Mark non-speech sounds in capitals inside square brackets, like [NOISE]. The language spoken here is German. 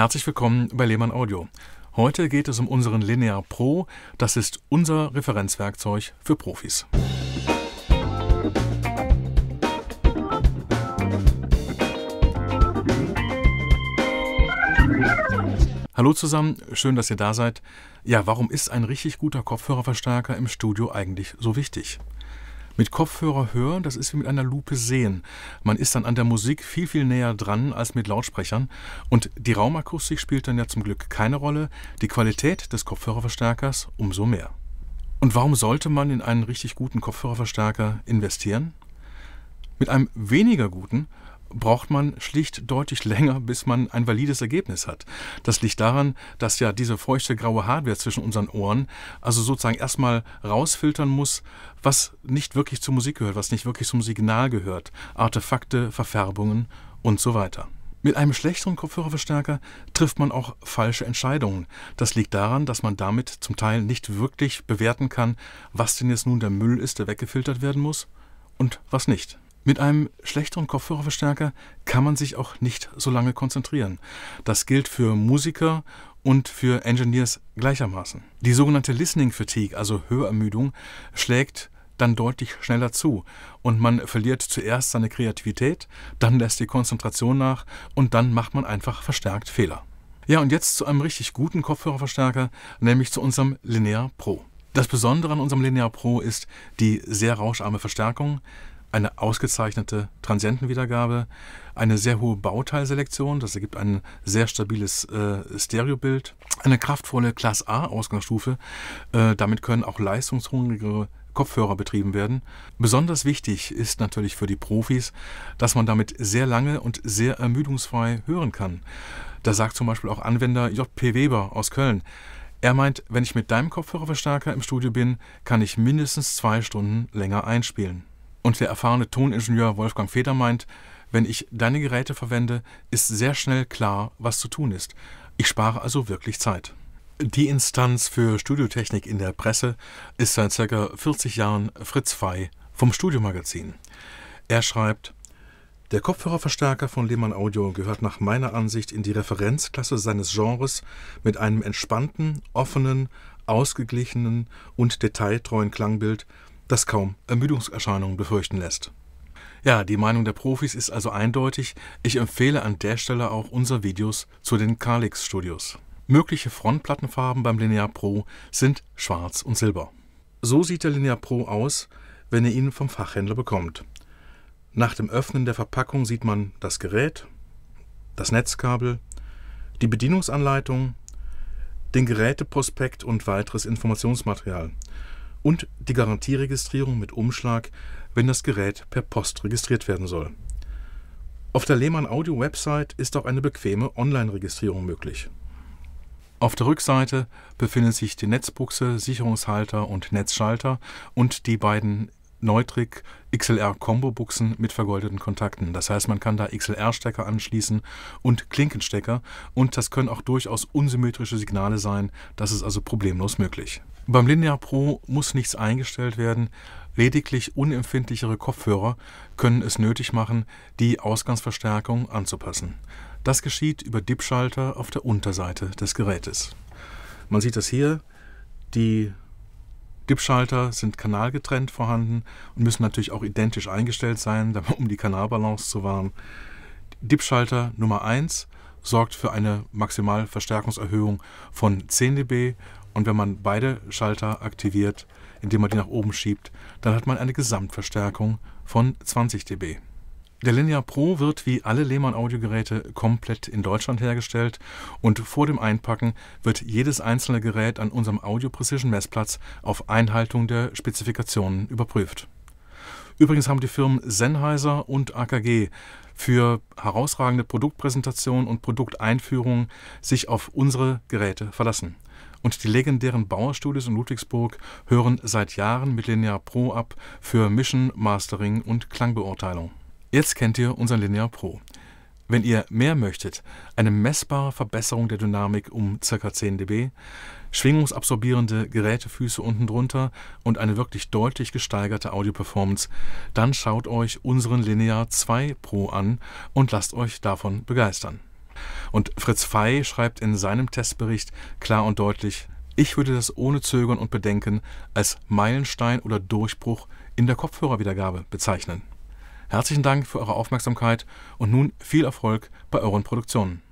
Herzlich willkommen bei Lehmann Audio. Heute geht es um unseren Linear Pro. Das ist unser Referenzwerkzeug für Profis. Hallo zusammen, schön, dass ihr da seid. Ja, warum ist ein richtig guter Kopfhörerverstärker im Studio eigentlich so wichtig? Mit Kopfhörer hören, das ist wie mit einer Lupe sehen. Man ist dann an der Musik viel, viel näher dran als mit Lautsprechern. Und die Raumakustik spielt dann ja zum Glück keine Rolle. Die Qualität des Kopfhörerverstärkers umso mehr. Und warum sollte man in einen richtig guten Kopfhörerverstärker investieren? Mit einem weniger guten braucht man schlicht deutlich länger, bis man ein valides Ergebnis hat. Das liegt daran, dass ja diese feuchte graue Hardware zwischen unseren Ohren also sozusagen erstmal rausfiltern muss, was nicht wirklich zur Musik gehört, was nicht wirklich zum Signal gehört. Artefakte, Verfärbungen und so weiter. Mit einem schlechteren Kopfhörerverstärker trifft man auch falsche Entscheidungen. Das liegt daran, dass man damit zum Teil nicht wirklich bewerten kann, was denn jetzt nun der Müll ist, der weggefiltert werden muss und was nicht. Mit einem schlechteren Kopfhörerverstärker kann man sich auch nicht so lange konzentrieren. Das gilt für Musiker und für Engineers gleichermaßen. Die sogenannte Listening Fatigue, also Hörermüdung, schlägt dann deutlich schneller zu und man verliert zuerst seine Kreativität, dann lässt die Konzentration nach und dann macht man einfach verstärkt Fehler. Ja, und jetzt zu einem richtig guten Kopfhörerverstärker, nämlich zu unserem Linear Pro. Das Besondere an unserem Linear Pro ist die sehr rauscharme Verstärkung, eine ausgezeichnete Transientenwiedergabe, eine sehr hohe Bauteilselektion, das ergibt ein sehr stabiles äh, Stereobild, eine kraftvolle Class A Ausgangsstufe, äh, damit können auch leistungshungrigere Kopfhörer betrieben werden. Besonders wichtig ist natürlich für die Profis, dass man damit sehr lange und sehr ermüdungsfrei hören kann. Da sagt zum Beispiel auch Anwender J.P. Weber aus Köln, er meint, wenn ich mit deinem Kopfhörerverstärker im Studio bin, kann ich mindestens zwei Stunden länger einspielen. Und der erfahrene Toningenieur Wolfgang Feder meint, wenn ich deine Geräte verwende, ist sehr schnell klar, was zu tun ist. Ich spare also wirklich Zeit. Die Instanz für Studiotechnik in der Presse ist seit ca. 40 Jahren Fritz Fey vom Studiomagazin. Er schreibt, der Kopfhörerverstärker von Lehmann Audio gehört nach meiner Ansicht in die Referenzklasse seines Genres mit einem entspannten, offenen, ausgeglichenen und detailtreuen Klangbild, das kaum Ermüdungserscheinungen befürchten lässt. Ja, die Meinung der Profis ist also eindeutig. Ich empfehle an der Stelle auch unsere Videos zu den Kalix Studios. Mögliche Frontplattenfarben beim Linear Pro sind schwarz und silber. So sieht der Linear Pro aus, wenn ihr ihn vom Fachhändler bekommt. Nach dem Öffnen der Verpackung sieht man das Gerät, das Netzkabel, die Bedienungsanleitung, den Geräteprospekt und weiteres Informationsmaterial und die Garantieregistrierung mit Umschlag, wenn das Gerät per Post registriert werden soll. Auf der Lehmann Audio Website ist auch eine bequeme Online-Registrierung möglich. Auf der Rückseite befinden sich die Netzbuchse, Sicherungshalter und Netzschalter und die beiden Neutrik XLR Combo Buchsen mit vergoldeten Kontakten. Das heißt, man kann da XLR-Stecker anschließen und Klinkenstecker und das können auch durchaus unsymmetrische Signale sein. Das ist also problemlos möglich. Beim Linear Pro muss nichts eingestellt werden. Lediglich unempfindlichere Kopfhörer können es nötig machen, die Ausgangsverstärkung anzupassen. Das geschieht über DIP-Schalter auf der Unterseite des Gerätes. Man sieht das hier. Die Gipschalter sind kanalgetrennt vorhanden und müssen natürlich auch identisch eingestellt sein, [LAUGHS] um die Kanalbalance zu wahren. Dip-Schalter Nummer 1 sorgt für eine Maximalverstärkungserhöhung von 10 dB und wenn man beide Schalter aktiviert, indem man die nach oben schiebt, dann hat man eine Gesamtverstärkung von 20 dB. Der Linear Pro wird wie alle Lehmann Audiogeräte komplett in Deutschland hergestellt und vor dem Einpacken wird jedes einzelne Gerät an unserem Audio Precision Messplatz auf Einhaltung der Spezifikationen überprüft. Übrigens haben die Firmen Sennheiser und AKG für herausragende Produktpräsentation und Produkteinführungen sich auf unsere Geräte verlassen. Und die legendären Bauerstudios in Ludwigsburg hören seit Jahren mit Linear Pro ab für Mischen, Mastering und Klangbeurteilung. Jetzt kennt ihr unseren Linear Pro. Wenn ihr mehr möchtet, eine messbare Verbesserung der Dynamik um ca. 10 dB, schwingungsabsorbierende Gerätefüße unten drunter und eine wirklich deutlich gesteigerte Audio-Performance, dann schaut euch unseren Linear 2 Pro an und lasst euch davon begeistern. Und Fritz Fey schreibt in seinem Testbericht klar und deutlich, ich würde das ohne Zögern und Bedenken als Meilenstein oder Durchbruch in der Kopfhörerwiedergabe bezeichnen. Herzlichen Dank für eure Aufmerksamkeit und nun viel Erfolg bei euren Produktionen.